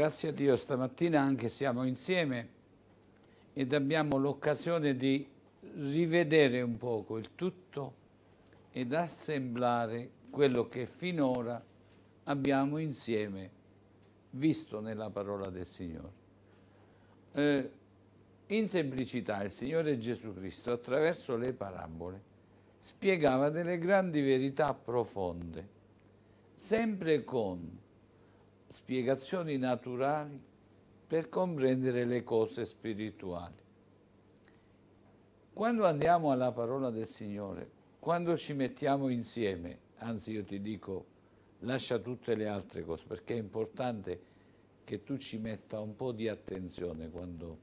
Grazie a Dio stamattina anche siamo insieme ed abbiamo l'occasione di rivedere un poco il tutto ed assemblare quello che finora abbiamo insieme visto nella parola del Signore. Eh, in semplicità il Signore Gesù Cristo attraverso le parabole spiegava delle grandi verità profonde, sempre con spiegazioni naturali per comprendere le cose spirituali. Quando andiamo alla parola del Signore, quando ci mettiamo insieme, anzi io ti dico, lascia tutte le altre cose, perché è importante che tu ci metta un po' di attenzione quando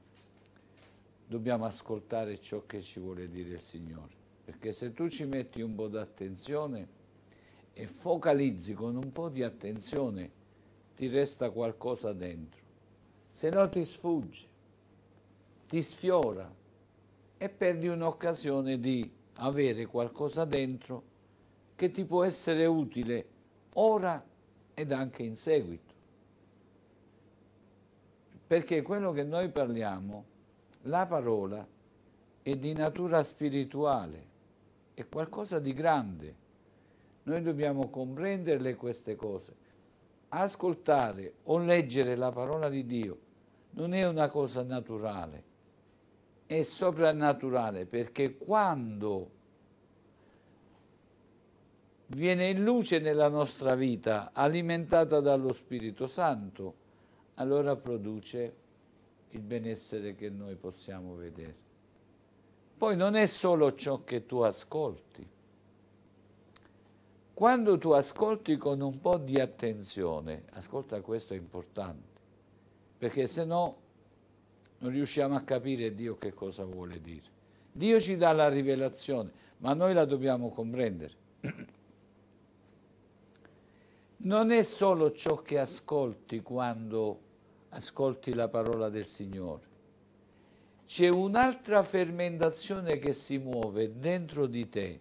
dobbiamo ascoltare ciò che ci vuole dire il Signore. Perché se tu ci metti un po' d'attenzione e focalizzi con un po' di attenzione ti resta qualcosa dentro, se no ti sfugge, ti sfiora e perdi un'occasione di avere qualcosa dentro che ti può essere utile ora ed anche in seguito. Perché quello che noi parliamo, la parola, è di natura spirituale, è qualcosa di grande. Noi dobbiamo comprenderle queste cose ascoltare o leggere la parola di Dio non è una cosa naturale, è soprannaturale perché quando viene in luce nella nostra vita, alimentata dallo Spirito Santo, allora produce il benessere che noi possiamo vedere. Poi non è solo ciò che tu ascolti, quando tu ascolti con un po' di attenzione, ascolta questo è importante, perché se no non riusciamo a capire Dio che cosa vuole dire. Dio ci dà la rivelazione, ma noi la dobbiamo comprendere. Non è solo ciò che ascolti quando ascolti la parola del Signore. C'è un'altra fermentazione che si muove dentro di te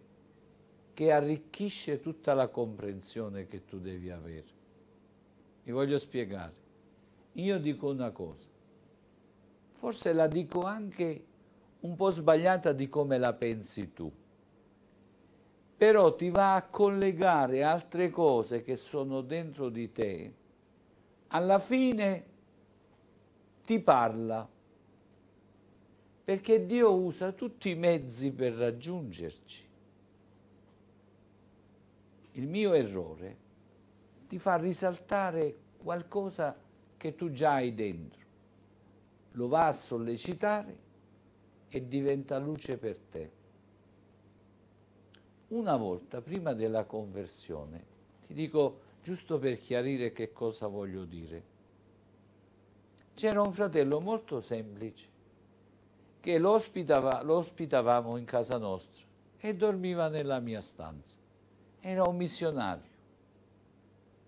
che arricchisce tutta la comprensione che tu devi avere. Vi voglio spiegare. Io dico una cosa, forse la dico anche un po' sbagliata di come la pensi tu, però ti va a collegare altre cose che sono dentro di te. Alla fine ti parla, perché Dio usa tutti i mezzi per raggiungerci il mio errore ti fa risaltare qualcosa che tu già hai dentro, lo va a sollecitare e diventa luce per te. Una volta prima della conversione, ti dico giusto per chiarire che cosa voglio dire, c'era un fratello molto semplice che lo ospitava, ospitavamo in casa nostra e dormiva nella mia stanza era un missionario,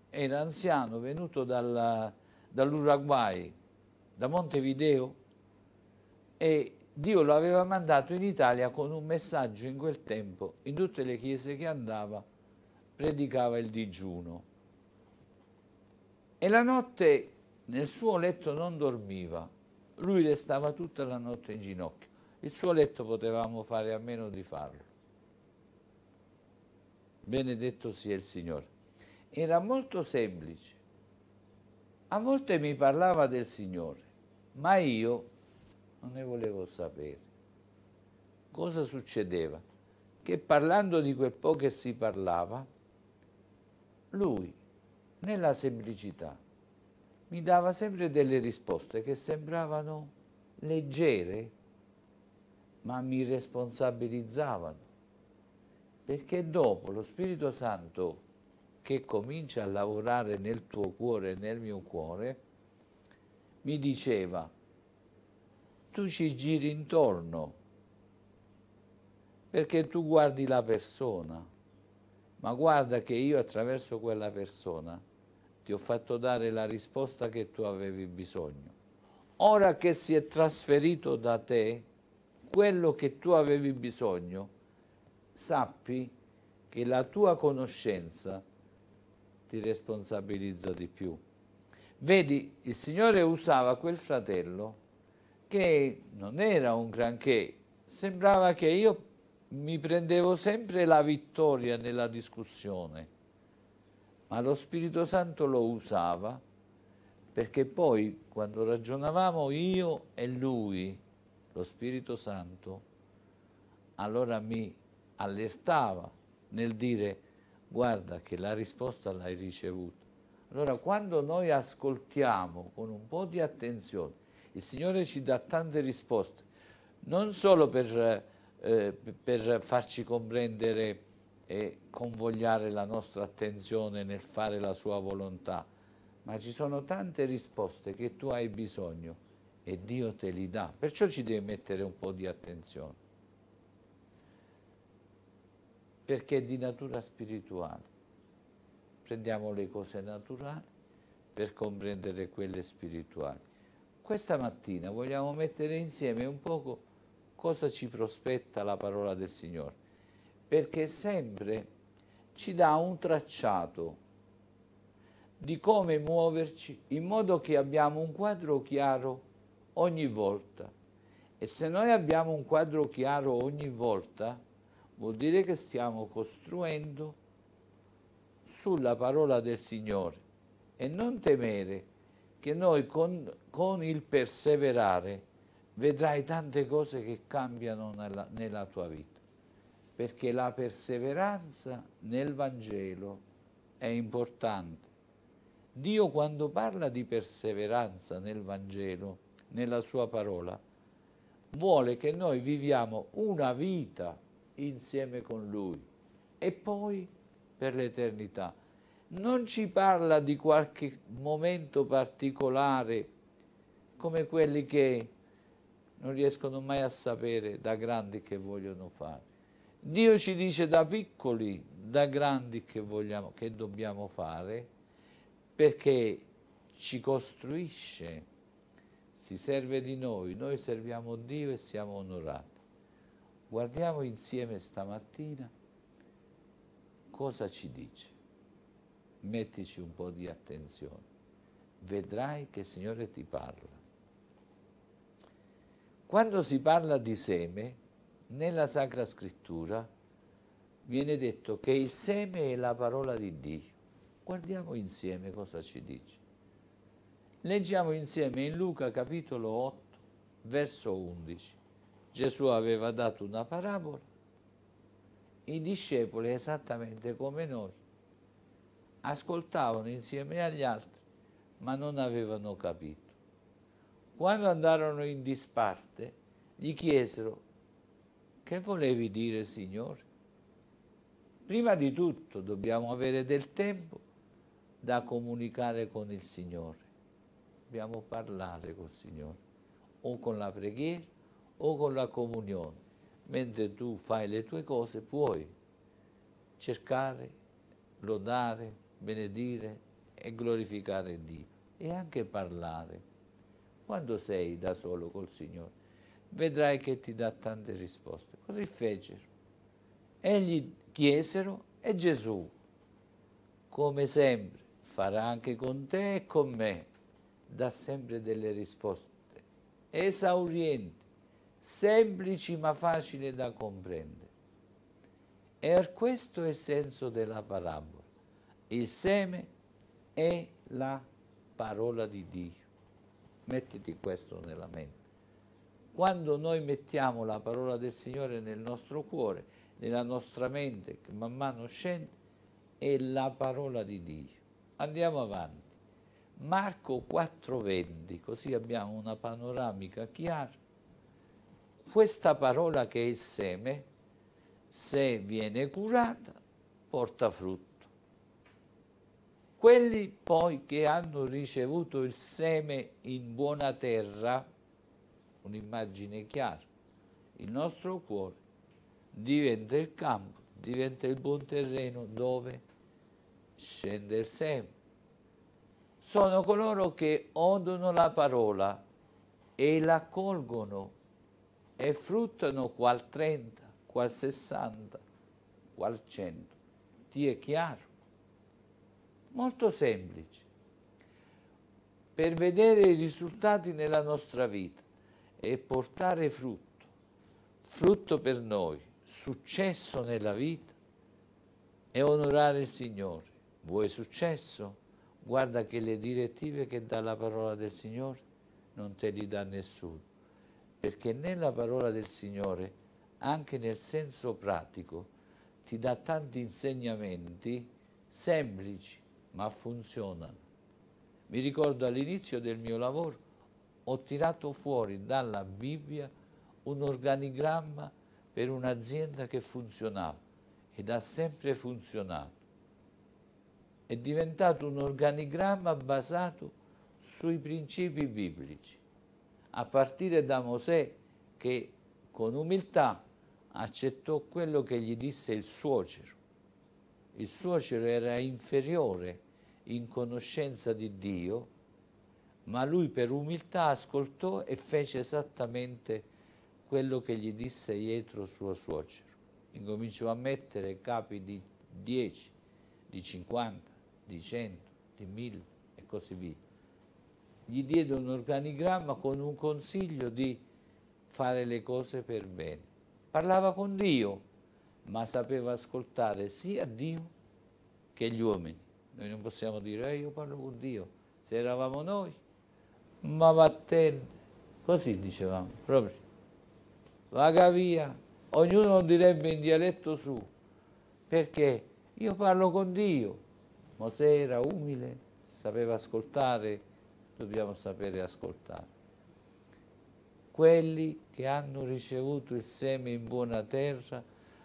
era anziano venuto dall'Uruguay, dall da Montevideo e Dio lo aveva mandato in Italia con un messaggio in quel tempo, in tutte le chiese che andava predicava il digiuno. E la notte nel suo letto non dormiva, lui restava tutta la notte in ginocchio, il suo letto potevamo fare a meno di farlo benedetto sia il Signore. Era molto semplice. A volte mi parlava del Signore, ma io non ne volevo sapere. Cosa succedeva? Che parlando di quel po' che si parlava, lui, nella semplicità, mi dava sempre delle risposte che sembravano leggere, ma mi responsabilizzavano perché dopo lo Spirito Santo che comincia a lavorare nel tuo cuore, e nel mio cuore, mi diceva, tu ci giri intorno, perché tu guardi la persona, ma guarda che io attraverso quella persona ti ho fatto dare la risposta che tu avevi bisogno. Ora che si è trasferito da te quello che tu avevi bisogno, sappi che la tua conoscenza ti responsabilizza di più. Vedi, il Signore usava quel fratello che non era un granché, sembrava che io mi prendevo sempre la vittoria nella discussione, ma lo Spirito Santo lo usava perché poi quando ragionavamo io e lui, lo Spirito Santo, allora mi allertava nel dire guarda che la risposta l'hai ricevuta. Allora quando noi ascoltiamo con un po' di attenzione, il Signore ci dà tante risposte, non solo per, eh, per farci comprendere e convogliare la nostra attenzione nel fare la sua volontà, ma ci sono tante risposte che tu hai bisogno e Dio te li dà, perciò ci devi mettere un po' di attenzione perché è di natura spirituale. Prendiamo le cose naturali per comprendere quelle spirituali. Questa mattina vogliamo mettere insieme un poco cosa ci prospetta la parola del Signore, perché sempre ci dà un tracciato di come muoverci in modo che abbiamo un quadro chiaro ogni volta. E se noi abbiamo un quadro chiaro ogni volta, Vuol dire che stiamo costruendo sulla parola del Signore e non temere che noi con, con il perseverare vedrai tante cose che cambiano nella, nella tua vita, perché la perseveranza nel Vangelo è importante. Dio quando parla di perseveranza nel Vangelo, nella sua parola, vuole che noi viviamo una vita insieme con Lui e poi per l'eternità. Non ci parla di qualche momento particolare come quelli che non riescono mai a sapere da grandi che vogliono fare. Dio ci dice da piccoli, da grandi che, vogliamo, che dobbiamo fare, perché ci costruisce, si serve di noi, noi serviamo Dio e siamo onorati. Guardiamo insieme stamattina cosa ci dice. Mettici un po' di attenzione. Vedrai che il Signore ti parla. Quando si parla di seme, nella Sacra Scrittura viene detto che il seme è la parola di Dio. Guardiamo insieme cosa ci dice. Leggiamo insieme in Luca capitolo 8, verso 11. Gesù aveva dato una parabola, i discepoli esattamente come noi ascoltavano insieme agli altri ma non avevano capito. Quando andarono in disparte gli chiesero che volevi dire Signore? Prima di tutto dobbiamo avere del tempo da comunicare con il Signore, dobbiamo parlare col Signore o con la preghiera o con la comunione. Mentre tu fai le tue cose puoi cercare, lodare, benedire e glorificare Dio e anche parlare. Quando sei da solo col Signore vedrai che ti dà tante risposte. Così fecero. Egli chiesero e Gesù, come sempre, farà anche con te e con me, dà sempre delle risposte esaurienti semplici ma facili da comprendere. E questo è il senso della parabola. Il seme è la parola di Dio. Mettiti questo nella mente. Quando noi mettiamo la parola del Signore nel nostro cuore, nella nostra mente, che man mano scende, è la parola di Dio. Andiamo avanti. Marco 4:20, così abbiamo una panoramica chiara questa parola che è il seme, se viene curata, porta frutto. Quelli poi che hanno ricevuto il seme in buona terra, un'immagine chiara, il nostro cuore diventa il campo, diventa il buon terreno dove scende il seme. Sono coloro che odono la parola e la colgono e fruttano qual 30, qual 60, qual 100. Ti è chiaro? Molto semplice. Per vedere i risultati nella nostra vita e portare frutto, frutto per noi, successo nella vita e onorare il Signore. Vuoi successo? Guarda che le direttive che dà la parola del Signore non te li dà nessuno perché nella parola del Signore, anche nel senso pratico, ti dà tanti insegnamenti semplici, ma funzionano. Mi ricordo all'inizio del mio lavoro ho tirato fuori dalla Bibbia un organigramma per un'azienda che funzionava ed ha sempre funzionato. È diventato un organigramma basato sui principi biblici a partire da Mosè che con umiltà accettò quello che gli disse il suocero. Il suocero era inferiore in conoscenza di Dio, ma lui per umiltà ascoltò e fece esattamente quello che gli disse Pietro suo suocero. Incominciò a mettere capi di 10, di 50, di 100, di 1000 e così via gli diede un organigramma con un consiglio di fare le cose per bene. Parlava con Dio, ma sapeva ascoltare sia Dio che gli uomini. Noi non possiamo dire, eh, io parlo con Dio, se eravamo noi, ma vattene. Così dicevamo, proprio. Vaga via, ognuno direbbe in dialetto suo, perché io parlo con Dio. Mosè era umile, sapeva ascoltare dobbiamo sapere ascoltare. Quelli che hanno ricevuto il seme in buona terra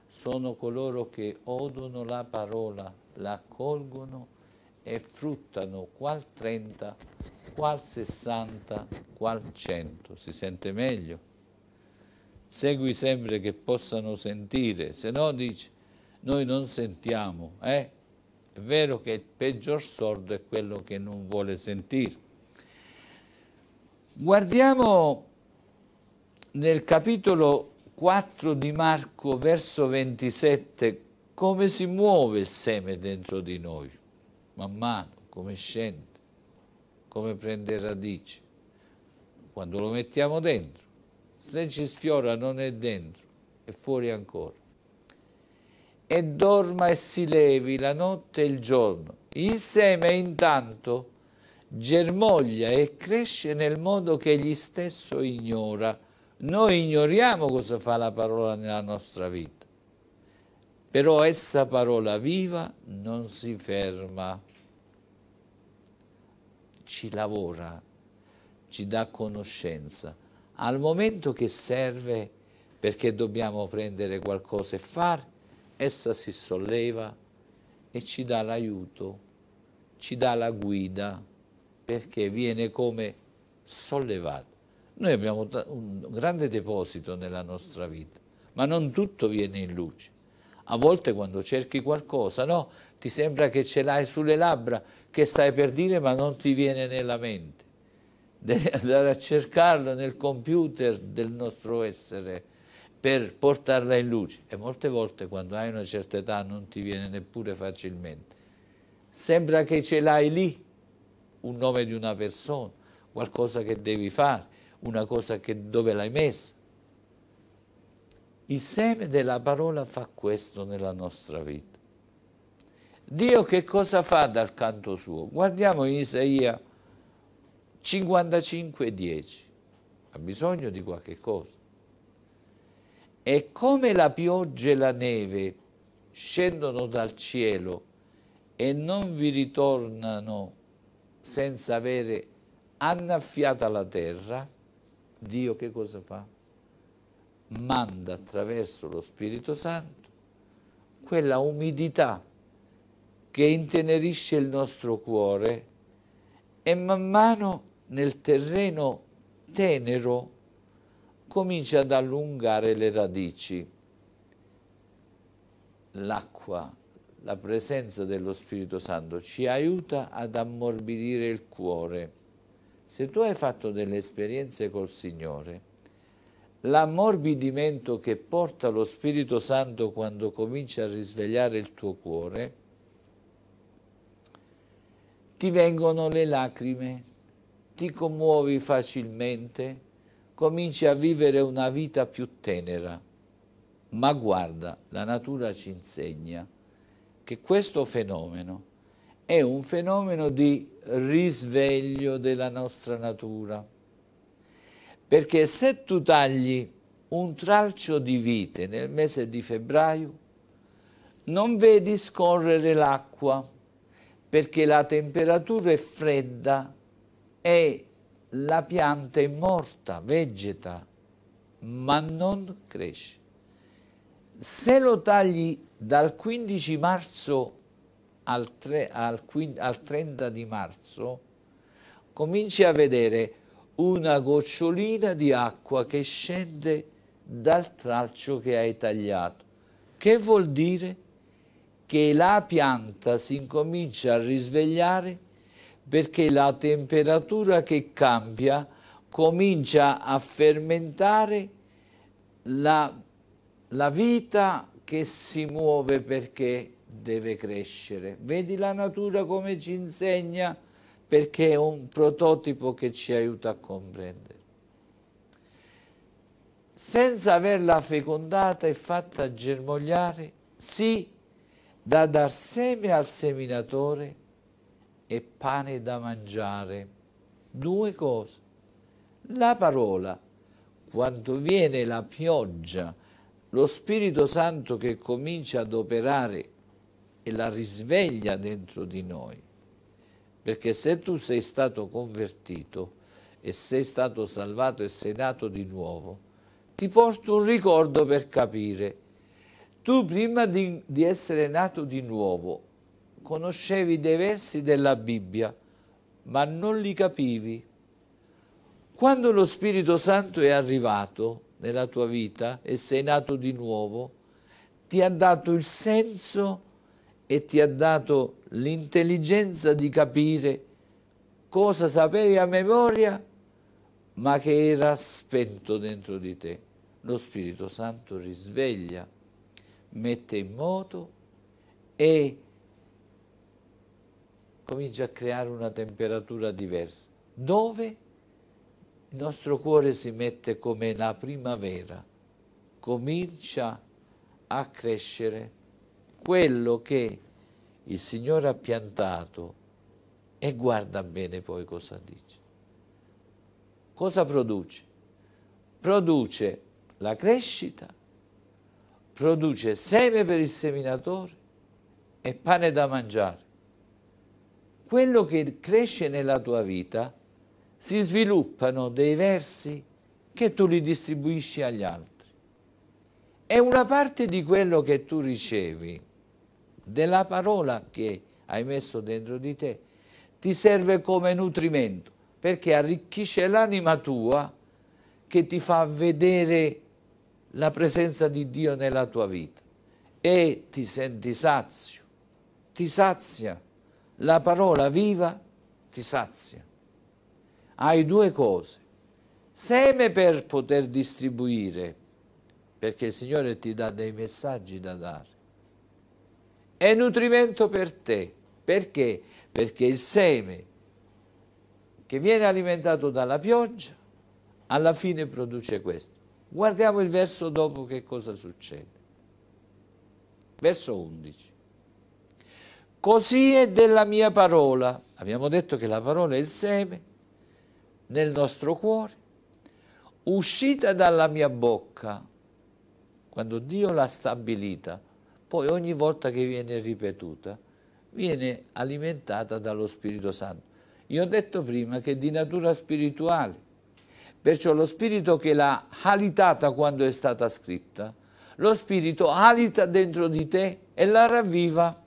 sono coloro che odono la parola, la accolgono e fruttano qual 30, qual 60, qual 100. Si sente meglio? Segui sempre che possano sentire, se no dici noi non sentiamo. Eh? È vero che il peggior sordo è quello che non vuole sentire. Guardiamo nel capitolo 4 di Marco, verso 27, come si muove il seme dentro di noi, man mano, come scende, come prende radice. quando lo mettiamo dentro. Se ci sfiora non è dentro, è fuori ancora. E dorma e si levi la notte e il giorno. Il seme intanto germoglia e cresce nel modo che egli stesso ignora. Noi ignoriamo cosa fa la parola nella nostra vita, però essa parola viva non si ferma, ci lavora, ci dà conoscenza. Al momento che serve perché dobbiamo prendere qualcosa e fare, essa si solleva e ci dà l'aiuto, ci dà la guida perché viene come sollevato. Noi abbiamo un grande deposito nella nostra vita, ma non tutto viene in luce. A volte quando cerchi qualcosa, no, ti sembra che ce l'hai sulle labbra, che stai per dire, ma non ti viene nella mente. Devi andare a cercarlo nel computer del nostro essere per portarla in luce. E molte volte quando hai una certa età non ti viene neppure facilmente. Sembra che ce l'hai lì, un nome di una persona, qualcosa che devi fare, una cosa che dove l'hai messa. Il seme della parola fa questo nella nostra vita. Dio che cosa fa dal canto suo? Guardiamo in Isaia 55,10. Ha bisogno di qualche cosa. E come la pioggia e la neve scendono dal cielo e non vi ritornano senza avere annaffiata la terra, Dio che cosa fa? Manda attraverso lo Spirito Santo quella umidità che intenerisce il nostro cuore e man mano nel terreno tenero comincia ad allungare le radici. L'acqua la presenza dello Spirito Santo ci aiuta ad ammorbidire il cuore. Se tu hai fatto delle esperienze col Signore, l'ammorbidimento che porta lo Spirito Santo quando comincia a risvegliare il tuo cuore, ti vengono le lacrime, ti commuovi facilmente, cominci a vivere una vita più tenera. Ma guarda, la natura ci insegna che questo fenomeno è un fenomeno di risveglio della nostra natura. Perché se tu tagli un tralcio di vite nel mese di febbraio, non vedi scorrere l'acqua, perché la temperatura è fredda e la pianta è morta, vegeta, ma non cresce. Se lo tagli dal 15 marzo al, 3, al, 15, al 30 di marzo cominci a vedere una gocciolina di acqua che scende dal tralcio che hai tagliato. Che vuol dire? Che la pianta si incomincia a risvegliare perché la temperatura che cambia comincia a fermentare la, la vita che si muove perché deve crescere. Vedi la natura come ci insegna perché è un prototipo che ci aiuta a comprendere. Senza averla fecondata e fatta germogliare, sì, da dar seme al seminatore e pane da mangiare. Due cose. La parola, quando viene la pioggia, lo Spirito Santo che comincia ad operare e la risveglia dentro di noi. Perché se tu sei stato convertito e sei stato salvato e sei nato di nuovo, ti porto un ricordo per capire. Tu prima di, di essere nato di nuovo conoscevi dei versi della Bibbia, ma non li capivi. Quando lo Spirito Santo è arrivato, nella tua vita e sei nato di nuovo, ti ha dato il senso e ti ha dato l'intelligenza di capire cosa sapevi a memoria ma che era spento dentro di te. Lo Spirito Santo risveglia, mette in moto e comincia a creare una temperatura diversa. Dove? il nostro cuore si mette come la primavera, comincia a crescere quello che il Signore ha piantato e guarda bene poi cosa dice. Cosa produce? Produce la crescita, produce seme per il seminatore e pane da mangiare. Quello che cresce nella tua vita si sviluppano dei versi che tu li distribuisci agli altri. E una parte di quello che tu ricevi, della parola che hai messo dentro di te, ti serve come nutrimento, perché arricchisce l'anima tua che ti fa vedere la presenza di Dio nella tua vita e ti senti sazio, ti sazia, la parola viva ti sazia hai due cose. Seme per poter distribuire, perché il Signore ti dà dei messaggi da dare. E nutrimento per te. Perché? Perché il seme che viene alimentato dalla pioggia, alla fine produce questo. Guardiamo il verso dopo che cosa succede. Verso 11. Così è della mia parola. Abbiamo detto che la parola è il seme nel nostro cuore, uscita dalla mia bocca, quando Dio l'ha stabilita, poi ogni volta che viene ripetuta, viene alimentata dallo Spirito Santo. Io ho detto prima che è di natura spirituale, perciò lo Spirito che l'ha alitata quando è stata scritta, lo Spirito alita dentro di te e la ravviva.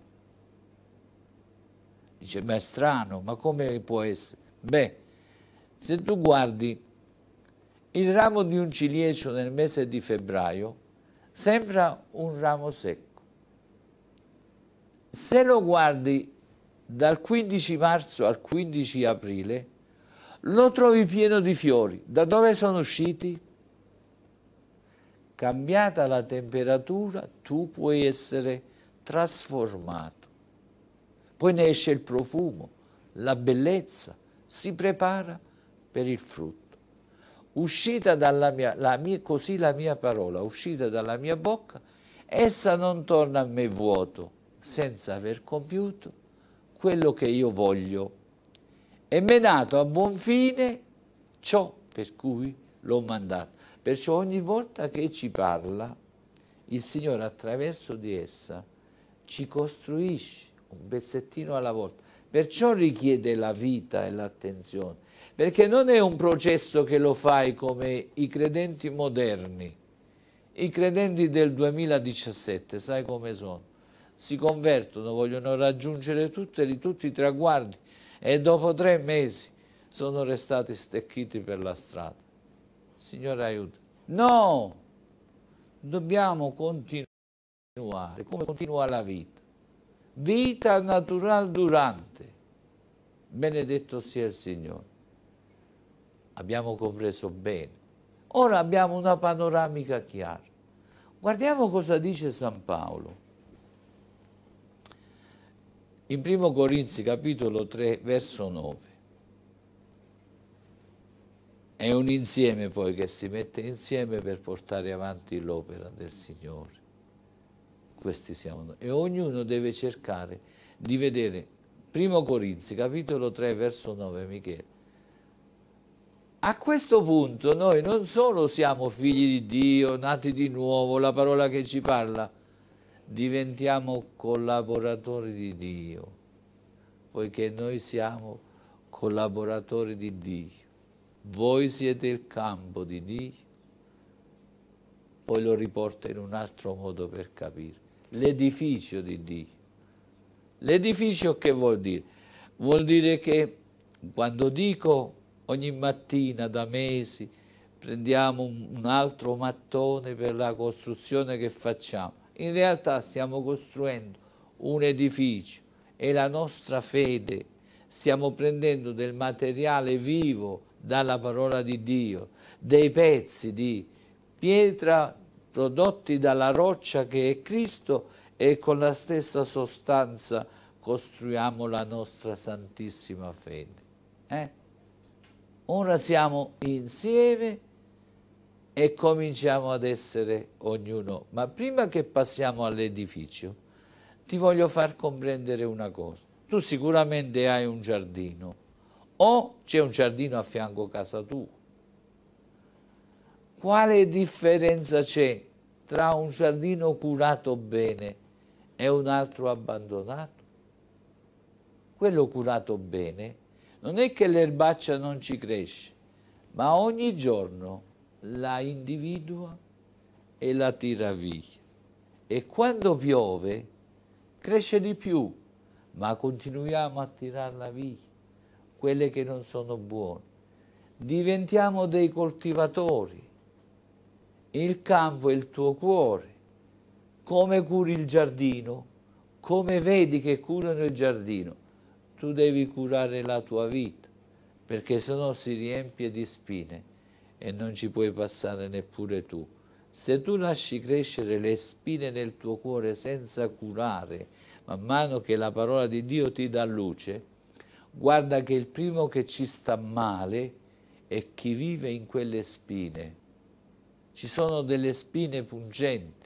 Dice, ma è strano, ma come può essere? Beh, se tu guardi il ramo di un ciliegio nel mese di febbraio, sembra un ramo secco. Se lo guardi dal 15 marzo al 15 aprile, lo trovi pieno di fiori. Da dove sono usciti? Cambiata la temperatura, tu puoi essere trasformato. Poi ne esce il profumo, la bellezza, si prepara per il frutto. Uscita dalla mia, la mia, così la mia parola, uscita dalla mia bocca, essa non torna a me vuoto, senza aver compiuto quello che io voglio. E nato a buon fine ciò per cui l'ho mandato. Perciò ogni volta che ci parla, il Signore attraverso di essa ci costruisce un pezzettino alla volta. Perciò richiede la vita e l'attenzione, perché non è un processo che lo fai come i credenti moderni, i credenti del 2017, sai come sono, si convertono, vogliono raggiungere tutte, tutti i traguardi e dopo tre mesi sono restati stecchiti per la strada. Signore aiuta. No! Dobbiamo continuare, come continua la vita. Vita natural durante. Benedetto sia il Signore abbiamo compreso bene. Ora abbiamo una panoramica chiara. Guardiamo cosa dice San Paolo. In 1 Corinzi capitolo 3 verso 9. È un insieme poi che si mette insieme per portare avanti l'opera del Signore. Questi siamo noi. E ognuno deve cercare di vedere 1 Corinzi capitolo 3 verso 9 Michele a questo punto noi non solo siamo figli di Dio, nati di nuovo, la parola che ci parla, diventiamo collaboratori di Dio, poiché noi siamo collaboratori di Dio. Voi siete il campo di Dio, poi lo riporta in un altro modo per capire, l'edificio di Dio. L'edificio che vuol dire? Vuol dire che quando dico ogni mattina da mesi prendiamo un altro mattone per la costruzione che facciamo. In realtà stiamo costruendo un edificio, è la nostra fede, stiamo prendendo del materiale vivo dalla parola di Dio, dei pezzi di pietra prodotti dalla roccia che è Cristo e con la stessa sostanza costruiamo la nostra santissima fede. Eh? Ora siamo insieme e cominciamo ad essere ognuno. Ma prima che passiamo all'edificio, ti voglio far comprendere una cosa. Tu sicuramente hai un giardino o c'è un giardino a fianco a casa tua. Quale differenza c'è tra un giardino curato bene e un altro abbandonato? Quello curato bene non è che l'erbaccia non ci cresce, ma ogni giorno la individua e la tira via. E quando piove cresce di più, ma continuiamo a tirarla via, quelle che non sono buone. Diventiamo dei coltivatori. Il campo è il tuo cuore. Come curi il giardino? Come vedi che curano il giardino? tu devi curare la tua vita, perché se no si riempie di spine e non ci puoi passare neppure tu. Se tu lasci crescere le spine nel tuo cuore senza curare, man mano che la parola di Dio ti dà luce, guarda che il primo che ci sta male è chi vive in quelle spine. Ci sono delle spine pungenti.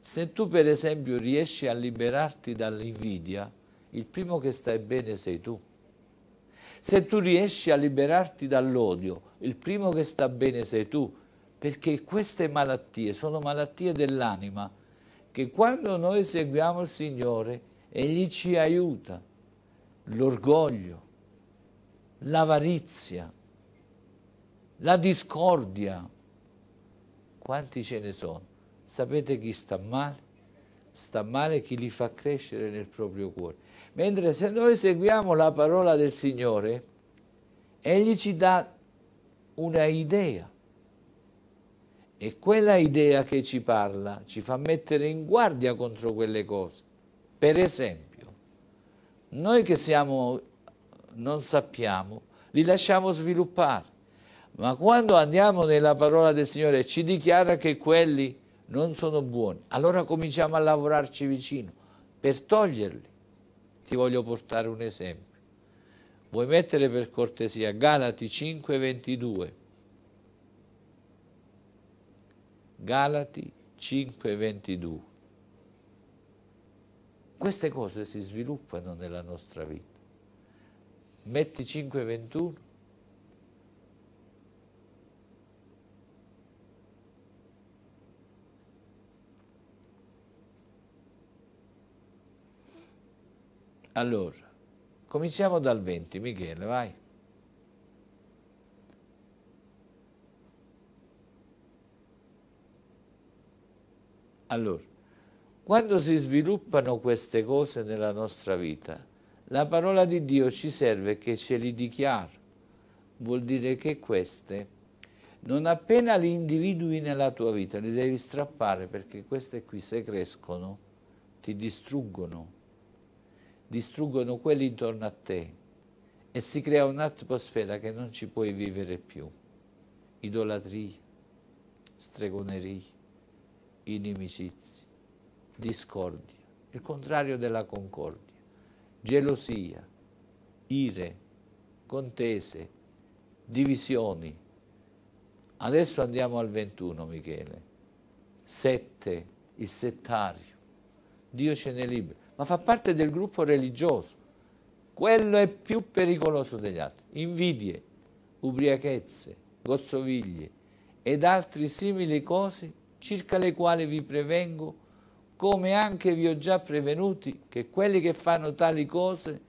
Se tu per esempio riesci a liberarti dall'invidia, il primo che stai bene sei tu. Se tu riesci a liberarti dall'odio, il primo che sta bene sei tu, perché queste malattie sono malattie dell'anima, che quando noi seguiamo il Signore, Egli ci aiuta. L'orgoglio, l'avarizia, la discordia, quanti ce ne sono? Sapete chi sta male? sta male chi li fa crescere nel proprio cuore. Mentre se noi seguiamo la parola del Signore, Egli ci dà una idea e quella idea che ci parla ci fa mettere in guardia contro quelle cose. Per esempio, noi che siamo, non sappiamo, li lasciamo sviluppare, ma quando andiamo nella parola del Signore ci dichiara che quelli non sono buoni, allora cominciamo a lavorarci vicino per toglierli. Ti voglio portare un esempio. Vuoi mettere per cortesia Galati 5:22? Galati 5:22. Queste cose si sviluppano nella nostra vita. Metti 5:21 Allora, cominciamo dal 20, Michele, vai. Allora, quando si sviluppano queste cose nella nostra vita, la parola di Dio ci serve che ce li dichiara. Vuol dire che queste, non appena li individui nella tua vita, li devi strappare perché queste qui se crescono ti distruggono distruggono quelli intorno a te e si crea un'atmosfera che non ci puoi vivere più. Idolatrie, stregonerie, inimicizie, discordia, il contrario della concordia, gelosia, ire, contese, divisioni. Adesso andiamo al 21, Michele. 7, il settario. Dio ce ne libera ma fa parte del gruppo religioso. Quello è più pericoloso degli altri. Invidie, ubriachezze, gozzoviglie ed altre simili cose circa le quali vi prevengo, come anche vi ho già prevenuti, che quelli che fanno tali cose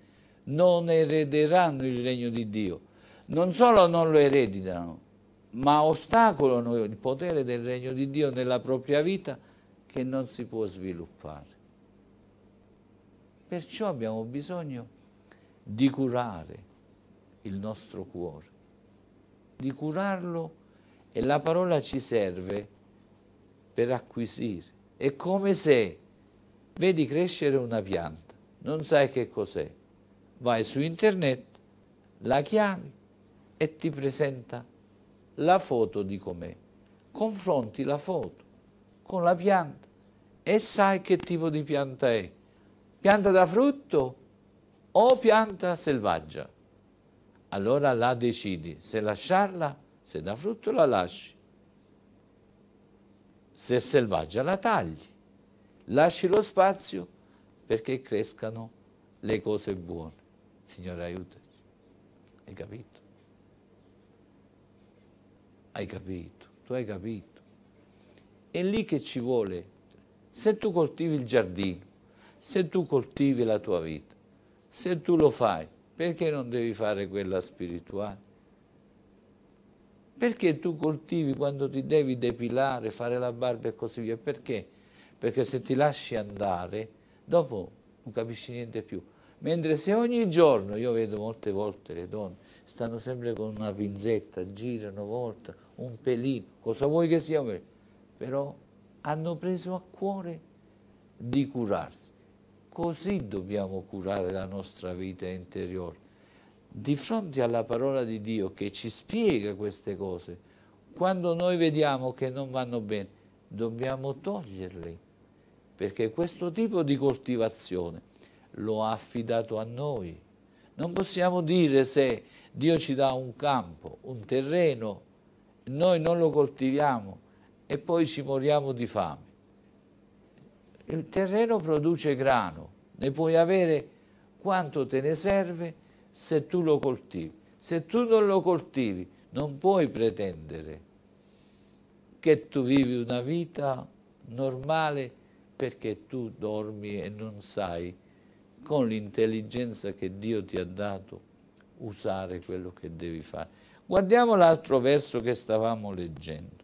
non erederanno il regno di Dio. Non solo non lo ereditano, ma ostacolano il potere del regno di Dio nella propria vita che non si può sviluppare. Perciò abbiamo bisogno di curare il nostro cuore, di curarlo e la parola ci serve per acquisire. È come se vedi crescere una pianta, non sai che cos'è, vai su internet, la chiami e ti presenta la foto di com'è. Confronti la foto con la pianta e sai che tipo di pianta è pianta da frutto o pianta selvaggia. Allora la decidi se lasciarla, se da frutto la lasci, se selvaggia la tagli, lasci lo spazio perché crescano le cose buone. Signore aiutaci. Hai capito? Hai capito, tu hai capito. È lì che ci vuole. Se tu coltivi il giardino, se tu coltivi la tua vita, se tu lo fai, perché non devi fare quella spirituale? Perché tu coltivi quando ti devi depilare, fare la barba e così via? Perché? Perché se ti lasci andare, dopo non capisci niente più. Mentre se ogni giorno, io vedo molte volte le donne, stanno sempre con una pinzetta, girano, volta, un pelino, cosa vuoi che sia? Però hanno preso a cuore di curarsi. Così dobbiamo curare la nostra vita interiore. Di fronte alla parola di Dio che ci spiega queste cose, quando noi vediamo che non vanno bene, dobbiamo toglierle, perché questo tipo di coltivazione lo ha affidato a noi. Non possiamo dire se Dio ci dà un campo, un terreno, noi non lo coltiviamo e poi ci moriamo di fame. Il terreno produce grano, ne puoi avere quanto te ne serve se tu lo coltivi. Se tu non lo coltivi non puoi pretendere che tu vivi una vita normale perché tu dormi e non sai con l'intelligenza che Dio ti ha dato usare quello che devi fare. Guardiamo l'altro verso che stavamo leggendo.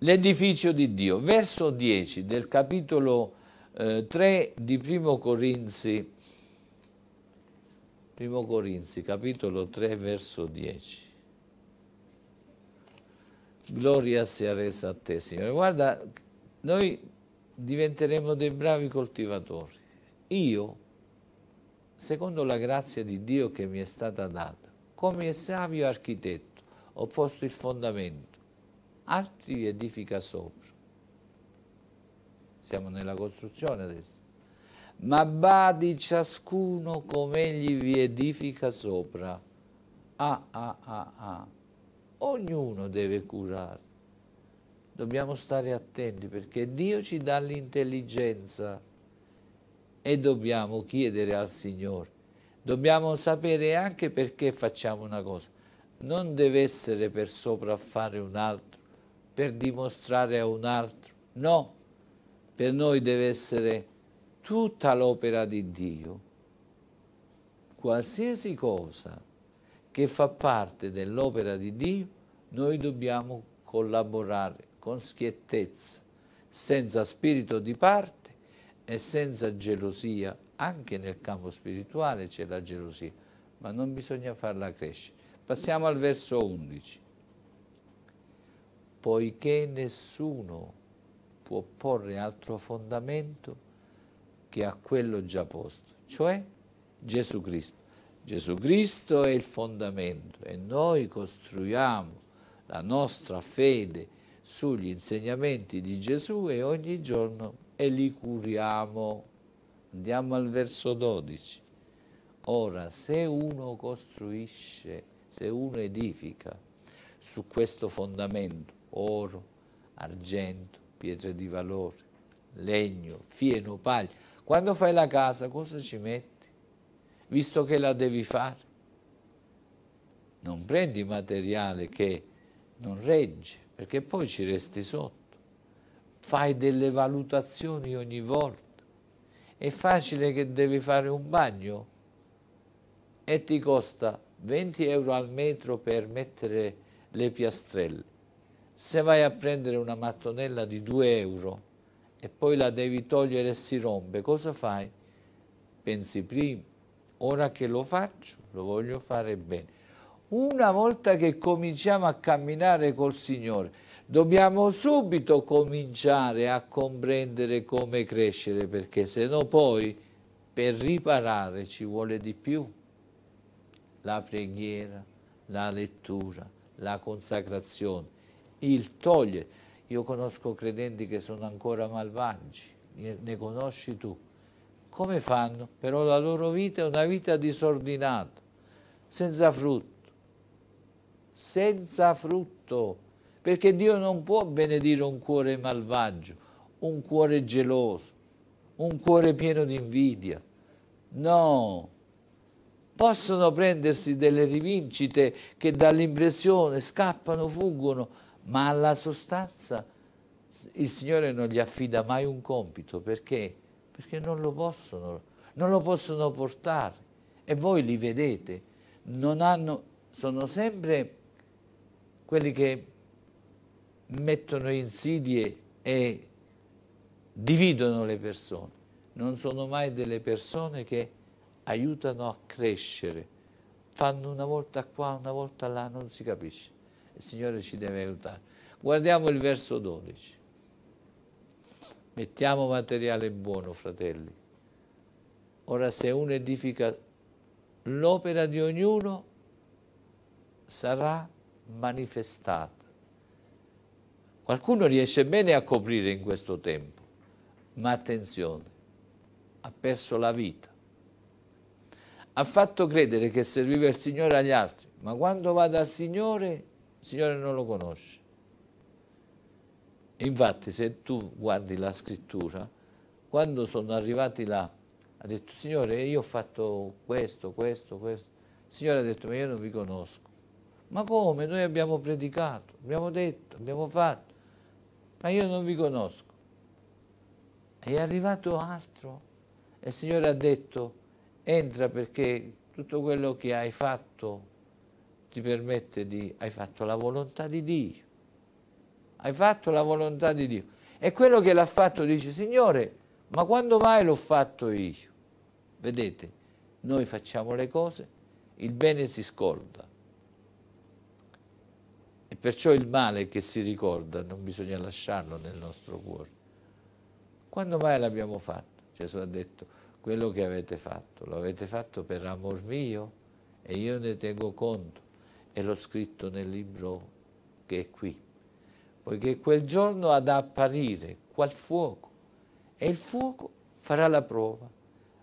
L'edificio di Dio, verso 10 del capitolo eh, 3 di Primo Corinzi, Primo Corinzi, capitolo 3, verso 10. Gloria sia resa a te, Signore. Guarda, noi diventeremo dei bravi coltivatori. Io, secondo la grazia di Dio che mi è stata data, come savio architetto, ho posto il fondamento altri edifica sopra. Siamo nella costruzione adesso. Ma badi ciascuno come egli vi edifica sopra. Ah, ah, ah, ah. Ognuno deve curare. Dobbiamo stare attenti perché Dio ci dà l'intelligenza e dobbiamo chiedere al Signore. Dobbiamo sapere anche perché facciamo una cosa. Non deve essere per sopraffare un altro per dimostrare a un altro, no, per noi deve essere tutta l'opera di Dio, qualsiasi cosa che fa parte dell'opera di Dio, noi dobbiamo collaborare con schiettezza, senza spirito di parte e senza gelosia. Anche nel campo spirituale c'è la gelosia, ma non bisogna farla crescere. Passiamo al verso 11 poiché nessuno può porre altro fondamento che a quello già posto, cioè Gesù Cristo. Gesù Cristo è il fondamento e noi costruiamo la nostra fede sugli insegnamenti di Gesù e ogni giorno e li curiamo. Andiamo al verso 12. Ora, se uno costruisce, se uno edifica su questo fondamento, oro, argento, pietre di valore, legno, fieno, paglia. Quando fai la casa cosa ci metti? Visto che la devi fare. Non prendi materiale che non regge, perché poi ci resti sotto. Fai delle valutazioni ogni volta. È facile che devi fare un bagno e ti costa 20 euro al metro per mettere le piastrelle se vai a prendere una mattonella di 2 euro e poi la devi togliere e si rompe, cosa fai? Pensi prima, ora che lo faccio, lo voglio fare bene. Una volta che cominciamo a camminare col Signore, dobbiamo subito cominciare a comprendere come crescere, perché se no poi per riparare ci vuole di più. La preghiera, la lettura, la consacrazione il togliere. Io conosco credenti che sono ancora malvagi, ne conosci tu. Come fanno? Però la loro vita è una vita disordinata, senza frutto. Senza frutto. Perché Dio non può benedire un cuore malvagio, un cuore geloso, un cuore pieno di invidia. No, possono prendersi delle rivincite che dall'impressione scappano, fuggono, ma alla sostanza il Signore non gli affida mai un compito, perché? Perché non lo possono, non lo possono portare. E voi li vedete, hanno, sono sempre quelli che mettono insidie e dividono le persone. Non sono mai delle persone che aiutano a crescere. Fanno una volta qua, una volta là, non si capisce. Il Signore ci deve aiutare. Guardiamo il verso 12. Mettiamo materiale buono, fratelli. Ora se uno edifica l'opera di ognuno, sarà manifestata. Qualcuno riesce bene a coprire in questo tempo, ma attenzione, ha perso la vita. Ha fatto credere che serviva il Signore agli altri, ma quando va dal Signore Signore non lo conosce. Infatti se tu guardi la scrittura, quando sono arrivati là, ha detto Signore io ho fatto questo, questo, questo. Il Signore ha detto ma io non vi conosco. Ma come? Noi abbiamo predicato, abbiamo detto, abbiamo fatto, ma io non vi conosco. È arrivato altro e il Signore ha detto entra perché tutto quello che hai fatto ti permette di... hai fatto la volontà di Dio. Hai fatto la volontà di Dio. E quello che l'ha fatto dice, Signore, ma quando mai l'ho fatto io? Vedete, noi facciamo le cose, il bene si scorda. E perciò il male che si ricorda non bisogna lasciarlo nel nostro cuore. Quando mai l'abbiamo fatto? Gesù ha detto, quello che avete fatto, lo avete fatto per amor mio e io ne tengo conto e l'ho scritto nel libro che è qui, poiché quel giorno ha da apparire qual fuoco e il fuoco farà la prova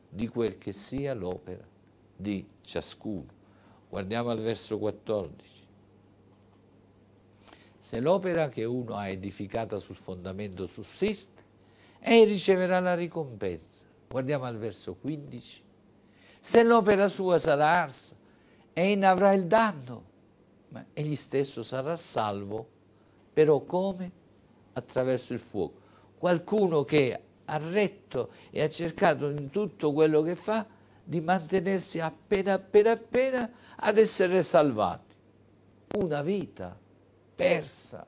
di quel che sia l'opera di ciascuno. Guardiamo al verso 14. Se l'opera che uno ha edificata sul fondamento sussiste, ei riceverà la ricompensa. Guardiamo al verso 15. Se l'opera sua sarà arsa, ei ne avrà il danno egli stesso sarà salvo, però come? Attraverso il fuoco. Qualcuno che ha retto e ha cercato in tutto quello che fa di mantenersi appena appena appena ad essere salvati. Una vita persa.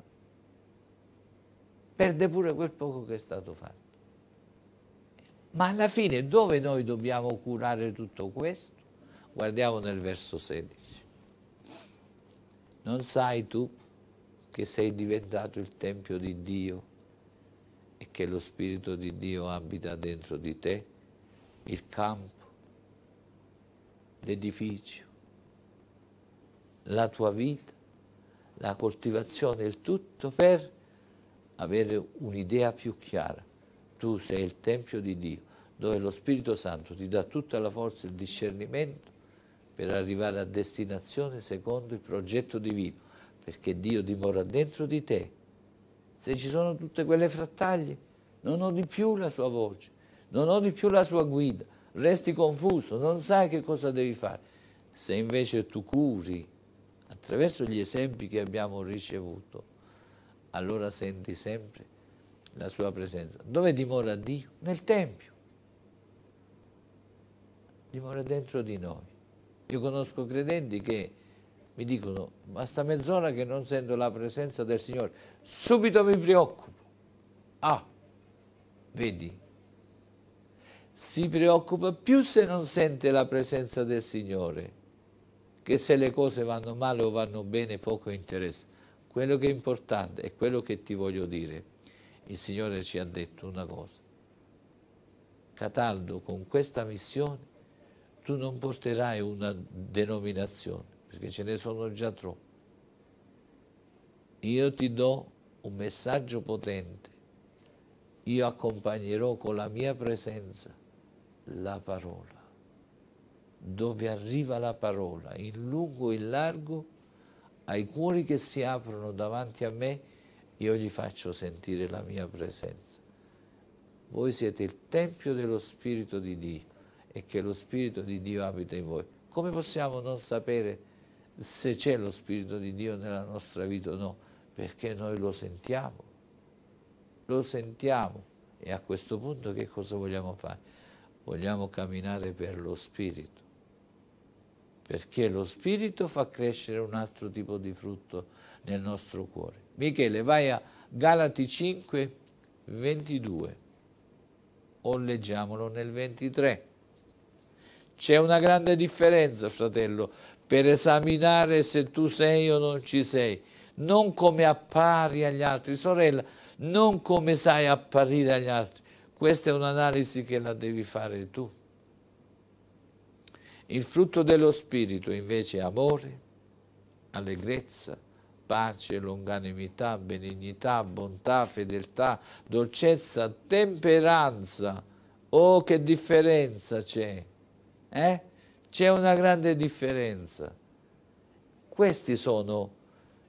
Perde pure quel poco che è stato fatto. Ma alla fine dove noi dobbiamo curare tutto questo? Guardiamo nel verso 16. Non sai tu che sei diventato il Tempio di Dio e che lo Spirito di Dio abita dentro di te, il campo, l'edificio, la tua vita, la coltivazione, il tutto per avere un'idea più chiara. Tu sei il Tempio di Dio, dove lo Spirito Santo ti dà tutta la forza e il discernimento per arrivare a destinazione secondo il progetto divino, perché Dio dimora dentro di te. Se ci sono tutte quelle frattaglie, non ho di più la sua voce, non ho di più la sua guida, resti confuso, non sai che cosa devi fare. Se invece tu curi attraverso gli esempi che abbiamo ricevuto, allora senti sempre la sua presenza. Dove dimora Dio? Nel Tempio. Dimora dentro di noi. Io conosco credenti che mi dicono, ma sta mezz'ora che non sento la presenza del Signore, subito mi preoccupo. Ah, vedi, si preoccupa più se non sente la presenza del Signore che se le cose vanno male o vanno bene poco interessa. Quello che è importante è quello che ti voglio dire. Il Signore ci ha detto una cosa. Cataldo con questa missione tu non porterai una denominazione, perché ce ne sono già troppe. Io ti do un messaggio potente, io accompagnerò con la mia presenza la parola. Dove arriva la parola, in lungo e in largo, ai cuori che si aprono davanti a me, io gli faccio sentire la mia presenza. Voi siete il Tempio dello Spirito di Dio e che lo Spirito di Dio abita in voi. Come possiamo non sapere se c'è lo Spirito di Dio nella nostra vita o no? Perché noi lo sentiamo, lo sentiamo. E a questo punto che cosa vogliamo fare? Vogliamo camminare per lo Spirito, perché lo Spirito fa crescere un altro tipo di frutto nel nostro cuore. Michele, vai a Galati 5, 22 o leggiamolo nel 23. C'è una grande differenza, fratello, per esaminare se tu sei o non ci sei. Non come appari agli altri, sorella, non come sai apparire agli altri. Questa è un'analisi che la devi fare tu. Il frutto dello Spirito invece è amore, allegrezza, pace, longanimità, benignità, bontà, fedeltà, dolcezza, temperanza. Oh, che differenza c'è! eh? c'è una grande differenza. Questi sono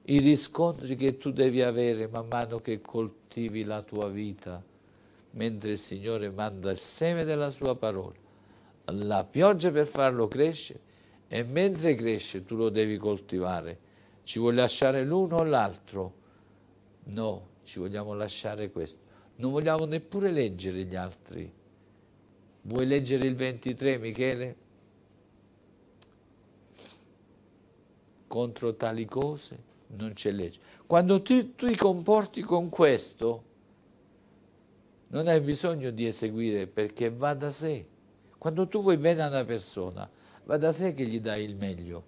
i riscontri che tu devi avere man mano che coltivi la tua vita, mentre il Signore manda il seme della sua parola, la pioggia per farlo crescere e mentre cresce tu lo devi coltivare. Ci vuoi lasciare l'uno o l'altro? No, ci vogliamo lasciare questo. Non vogliamo neppure leggere gli altri Vuoi leggere il 23, Michele? Contro tali cose non c'è legge. Quando tu, ti comporti con questo, non hai bisogno di eseguire perché va da sé. Quando tu vuoi bene a una persona, va da sé che gli dai il meglio.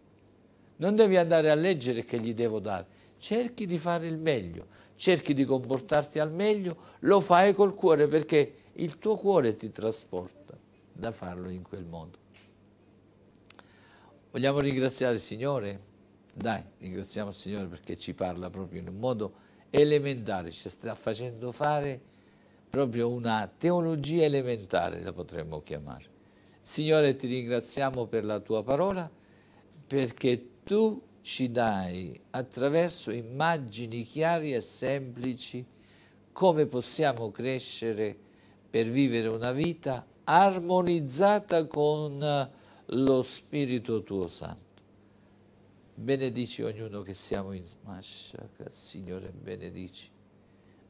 Non devi andare a leggere che gli devo dare. Cerchi di fare il meglio, cerchi di comportarti al meglio, lo fai col cuore perché il tuo cuore ti trasporta da farlo in quel modo. Vogliamo ringraziare il Signore? Dai, ringraziamo il Signore perché ci parla proprio in un modo elementare, ci sta facendo fare proprio una teologia elementare, la potremmo chiamare. Signore, ti ringraziamo per la tua parola, perché tu ci dai attraverso immagini chiare e semplici come possiamo crescere per vivere una vita armonizzata con eh, lo Spirito tuo Santo. Benedici ognuno che siamo in Smashak, Signore benedici.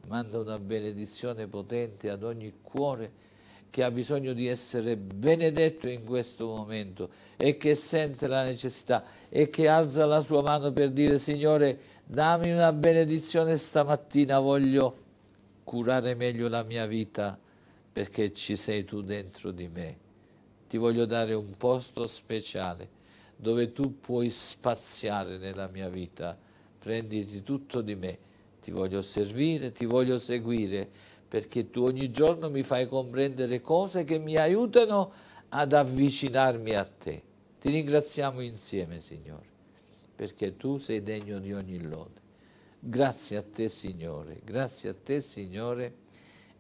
Manda una benedizione potente ad ogni cuore che ha bisogno di essere benedetto in questo momento e che sente la necessità e che alza la sua mano per dire Signore dammi una benedizione stamattina, voglio curare meglio la mia vita perché ci sei tu dentro di me. Ti voglio dare un posto speciale dove tu puoi spaziare nella mia vita. Prenditi tutto di me. Ti voglio servire, ti voglio seguire, perché tu ogni giorno mi fai comprendere cose che mi aiutano ad avvicinarmi a te. Ti ringraziamo insieme, Signore, perché tu sei degno di ogni lode. Grazie a te, Signore. Grazie a te, Signore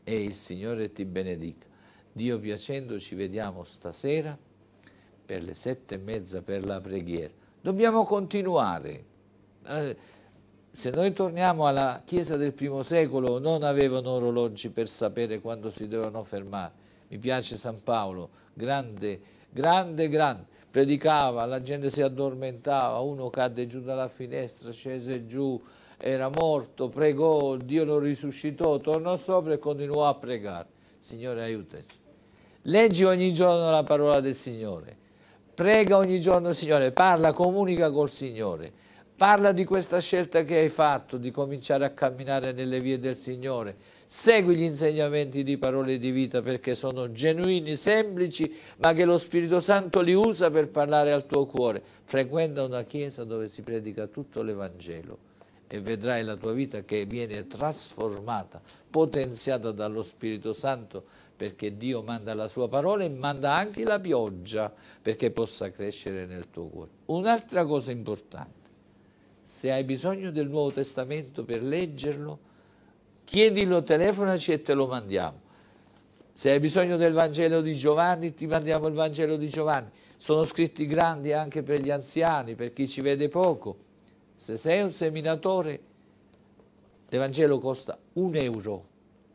e il Signore ti benedica. Dio piacendo ci vediamo stasera per le sette e mezza per la preghiera. Dobbiamo continuare. Eh, se noi torniamo alla Chiesa del primo secolo non avevano orologi per sapere quando si dovevano fermare. Mi piace San Paolo, grande, grande, grande. Predicava, la gente si addormentava, uno cadde giù dalla finestra, scese giù, era morto, pregò, Dio lo risuscitò, tornò sopra e continuò a pregare. Signore aiutaci. Leggi ogni giorno la parola del Signore, prega ogni giorno Signore, parla, comunica col Signore, parla di questa scelta che hai fatto di cominciare a camminare nelle vie del Signore, segui gli insegnamenti di parole di vita perché sono genuini, semplici, ma che lo Spirito Santo li usa per parlare al tuo cuore. Frequenta una chiesa dove si predica tutto l'Evangelo e vedrai la tua vita che viene trasformata, potenziata dallo Spirito Santo, perché Dio manda la sua parola e manda anche la pioggia perché possa crescere nel tuo cuore. Un'altra cosa importante, se hai bisogno del Nuovo Testamento per leggerlo, chiedilo, telefonaci e te lo mandiamo. Se hai bisogno del Vangelo di Giovanni, ti mandiamo il Vangelo di Giovanni. Sono scritti grandi anche per gli anziani, per chi ci vede poco se sei un seminatore, l'Evangelo costa un euro,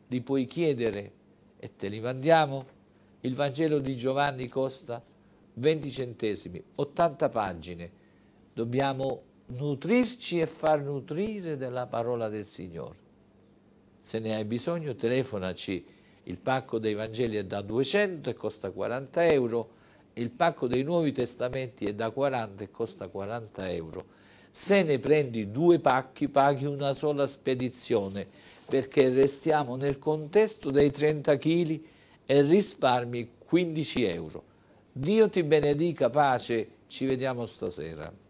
li puoi chiedere e te li mandiamo. Il Vangelo di Giovanni costa 20 centesimi, 80 pagine. Dobbiamo nutrirci e far nutrire della parola del Signore. Se ne hai bisogno telefonaci. Il pacco dei Vangeli è da 200 e costa 40 euro. Il pacco dei Nuovi Testamenti è da 40 e costa 40 euro se ne prendi due pacchi paghi una sola spedizione perché restiamo nel contesto dei 30 kg e risparmi 15 euro. Dio ti benedica, pace, ci vediamo stasera.